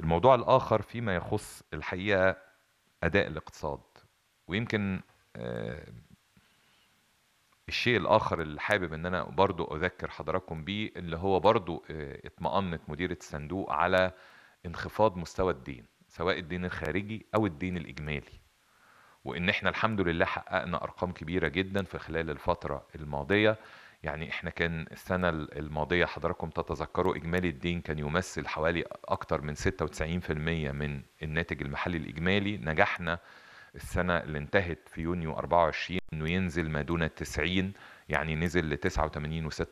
الموضوع الآخر فيما يخص الحقيقة أداء الاقتصاد ويمكن آه، الشيء الآخر اللي حابب إن أنا برضو أذكر حضراتكم بيه اللي هو برضو آه، اطمأنت مديرة الصندوق على انخفاض مستوى الدين سواء الدين الخارجي أو الدين الإجمالي وإن إحنا الحمد لله حققنا أرقام كبيرة جدا في خلال الفترة الماضية يعني احنا كان السنة الماضية حضراتكم تتذكروا إجمالي الدين كان يمثل حوالي أكتر من 96% من الناتج المحلي الإجمالي نجحنا السنة اللي انتهت في يونيو 24 إنه ينزل ما دون 90 يعني نزل ل 89.6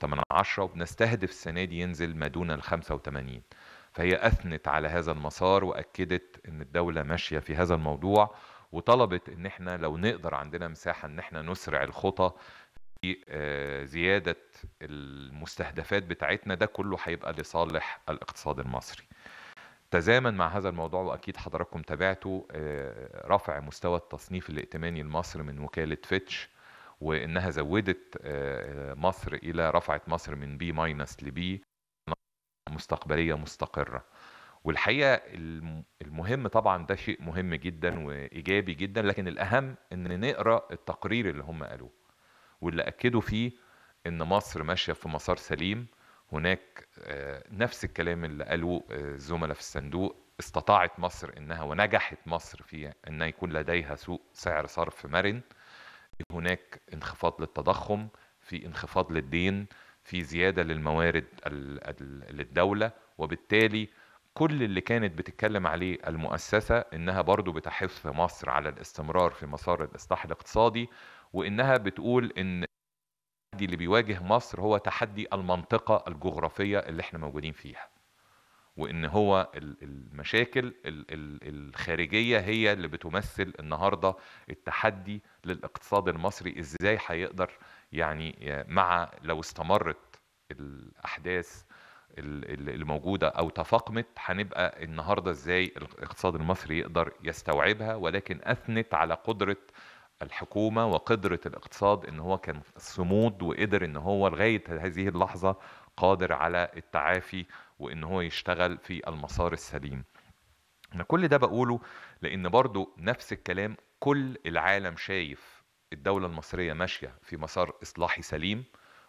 من عشرة وبنستهدف السنة دي ينزل ما دون ال 85 فهي أثنت على هذا المسار وأكدت إن الدولة ماشية في هذا الموضوع وطلبت ان احنا لو نقدر عندنا مساحه ان احنا نسرع الخطى آه، زيادة المستهدفات بتاعتنا ده كله هيبقى لصالح الاقتصاد المصري تزامن مع هذا الموضوع واكيد حضراتكم تابعتوا آه، رفع مستوى التصنيف الائتماني لمصر من وكاله فيتش وانها زودت آه، مصر الى رفعت مصر من بي ماينس لبي مستقبليه مستقره والحقيقه المهم طبعا ده شيء مهم جدا وايجابي جدا لكن الاهم ان نقرا التقرير اللي هم قالوه واللي اكدوا فيه ان مصر ماشيه في مسار سليم هناك آه، نفس الكلام اللي قالوه الزملاء آه، في الصندوق استطاعت مصر انها ونجحت مصر في ان يكون لديها سوق سعر صرف مرن هناك انخفاض للتضخم في انخفاض للدين في زياده للموارد للدوله وبالتالي كل اللي كانت بتتكلم عليه المؤسسة إنها برضو بتحث في مصر على الاستمرار في مسار الإصلاح الاقتصادي وإنها بتقول إن التحدي اللي بيواجه مصر هو تحدي المنطقة الجغرافية اللي احنا موجودين فيها وإن هو المشاكل الخارجية هي اللي بتمثل النهاردة التحدي للاقتصاد المصري إزاي هيقدر يعني مع لو استمرت الأحداث اللي موجوده او تفاقمت هنبقى النهارده ازاي الاقتصاد المصري يقدر يستوعبها ولكن اثنت على قدره الحكومه وقدره الاقتصاد ان هو كان صمود وقدر ان هو لغايه هذه اللحظه قادر على التعافي وان هو يشتغل في المسار السليم انا كل ده بقوله لان برضو نفس الكلام كل العالم شايف الدولة المصرية ماشية في مسار إصلاحي سليم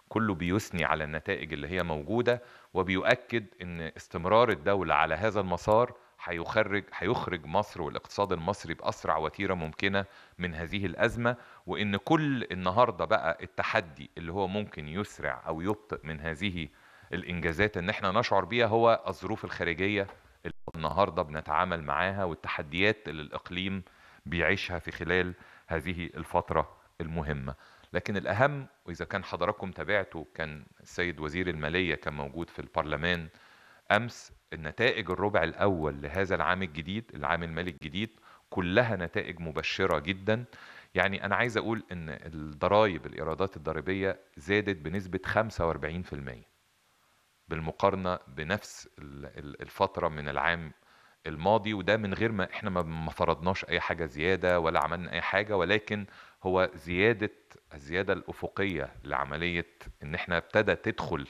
كله بيثني على النتائج اللي هي موجوده وبيؤكد ان استمرار الدوله على هذا المسار هيخرج هيخرج مصر والاقتصاد المصري باسرع وتيره ممكنه من هذه الازمه وان كل النهارده بقى التحدي اللي هو ممكن يسرع او يبطئ من هذه الانجازات ان احنا نشعر بيها هو الظروف الخارجيه اللي النهارده بنتعامل معاها والتحديات اللي الاقليم بيعيشها في خلال هذه الفتره المهمه لكن الأهم وإذا كان حضراتكم تابعتوا كان السيد وزير المالية كان موجود في البرلمان أمس النتائج الربع الأول لهذا العام الجديد العام المالي الجديد كلها نتائج مبشرة جدا يعني أنا عايز أقول إن الضرائب الإيرادات الضريبية زادت بنسبة 45% بالمقارنة بنفس الفترة من العام الماضي وده من غير ما احنا ما فرضناش اي حاجه زياده ولا عملنا اي حاجه ولكن هو زياده الزياده الافقيه لعمليه ان احنا ابتدى تدخل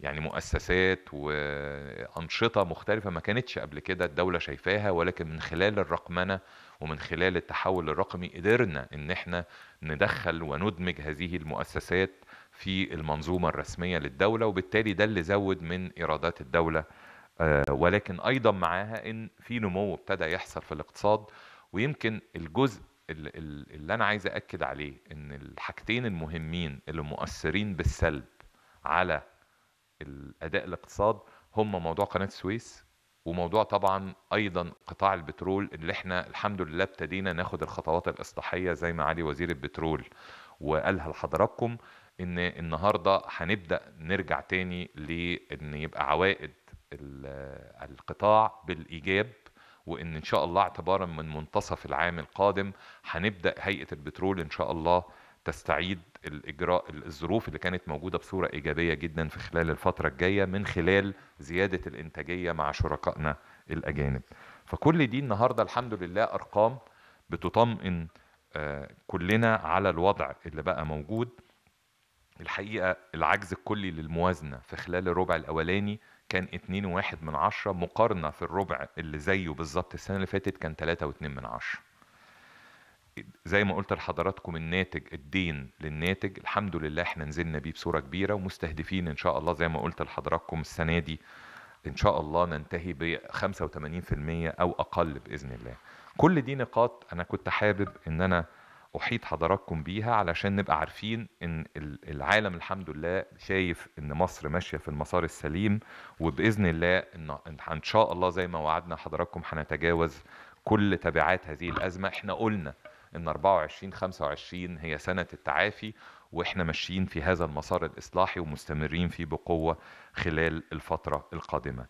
يعني مؤسسات وانشطه مختلفه ما كانتش قبل كده الدوله شايفاها ولكن من خلال الرقمنه ومن خلال التحول الرقمي قدرنا ان احنا ندخل وندمج هذه المؤسسات في المنظومه الرسميه للدوله وبالتالي ده اللي زود من ايرادات الدوله آه، ولكن ايضا معاها ان في نمو ابتدى يحصل في الاقتصاد ويمكن الجزء اللي انا عايز اكد عليه ان الحاجتين المهمين اللي مؤثرين بالسلب على الاداء الاقتصاد هم موضوع قناه السويس وموضوع طبعا ايضا قطاع البترول اللي احنا الحمد لله ابتدينا ناخد الخطوات الاصلاحيه زي ما علي وزير البترول وقالها لحضراتكم ان النهارده هنبدا نرجع تاني لان يبقى عوائد القطاع بالايجاب وان ان شاء الله اعتبارا من منتصف العام القادم هنبدا هيئه البترول ان شاء الله تستعيد الاجراء الظروف اللي كانت موجوده بصوره ايجابيه جدا في خلال الفتره الجايه من خلال زياده الانتاجيه مع شركائنا الاجانب. فكل دي النهارده الحمد لله ارقام بتطمئن آه، كلنا على الوضع اللي بقى موجود. الحقيقه العجز الكلي للموازنه في خلال الربع الاولاني كان 2.1 من عشرة مقارنة في الربع اللي زيه بالظبط السنة اللي فاتت كان 3.2 من عشرة زي ما قلت لحضراتكم الناتج الدين للناتج الحمد لله احنا نزلنا بيه بصورة كبيرة ومستهدفين ان شاء الله زي ما قلت لحضراتكم السنة دي ان شاء الله ننتهي ب 85% او اقل باذن الله كل دي نقاط انا كنت حابب ان انا احيط حضراتكم بيها علشان نبقى عارفين ان العالم الحمد لله شايف ان مصر ماشيه في المسار السليم وباذن الله ان ان شاء الله زي ما وعدنا حضراتكم هنتجاوز كل تبعات هذه الازمه احنا قلنا ان 24 25 هي سنه التعافي واحنا ماشيين في هذا المسار الاصلاحي ومستمرين فيه بقوه خلال الفتره القادمه